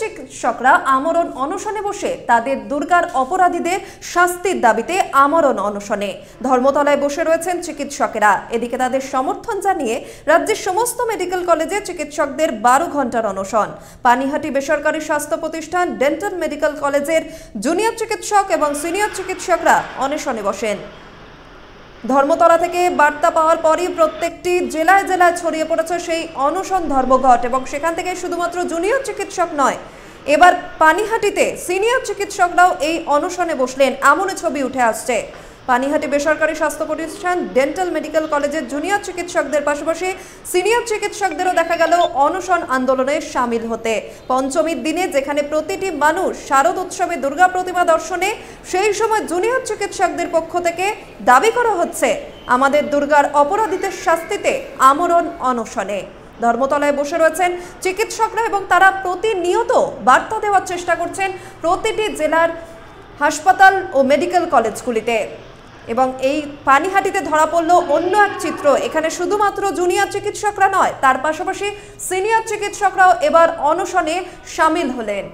চিকিৎসকরা আমরণ অনশনে বসে তাদের দুর্গার অপরাধীদের শাস্তির দাবিতে আমরণ অনশনে ধর্মতলায় বসে রয়েছেন চিকিৎসকেরা এদিকে তাদের সমর্থন জানিয়ে রাজ্যের সমস্ত মেডিকেল কলেজে চিকিৎসকদের বারো ঘন্টার অনশন পানিহাটি বেসরকারি স্বাস্থ্য প্রতিষ্ঠান ডেন্টাল মেডিকেল কলেজের জুনিয়র চিকিৎসক এবং সিনিয়র চিকিৎসকরা অনশনে বসেন ধর্মতলা থেকে বার্তা পাওয়ার পরই প্রত্যেকটি জেলায় জেলায় ছড়িয়ে পড়েছে সেই অনশন ধর্মঘট এবং সেখান থেকে শুধুমাত্র জুনিয়র চিকিৎসক নয় এবার পানিহাটিতে সিনিয়র চিকিৎসকরাও এই অনশনে বসলেন এমন ছবি উঠে আসছে পানিহাটি বেসরকারি স্বাস্থ্য প্রতিষ্ঠান ডেন্টাল মেডিকেল কলেজের জুনিয়র চিকিৎসকদের পাশাপাশি সিনিয়র চিকিৎসকদেরও দেখা গেল অনশন আন্দোলনে সামিল হতে পঞ্চমীর দিনে যেখানে প্রতিটি মানুষ শারদ উৎসবে দুর্গা প্রতিমা দর্শনে সেই সময় জুনিয়র চিকিৎসকদের পক্ষ থেকে দাবি করা হচ্ছে আমাদের দুর্গার অপরাধীদের শাস্তিতে আমরণ অনশনে ধর্মতলায় বসে রয়েছেন চিকিৎসকরা এবং তারা প্রতিনিয়ত বার্তা দেওয়ার চেষ্টা করছেন প্রতিটি জেলার হাসপাতাল ও মেডিকেল কলেজগুলিতে এবং এই পানিহাটিতে ধরা পড়ল অন্য এক চিত্র এখানে শুধুমাত্র জুনিয়র চিকিৎসকরা নয় তার পাশাপাশি সিনিয়র চিকিৎসকরাও এবার অনশনে সামিল হলেন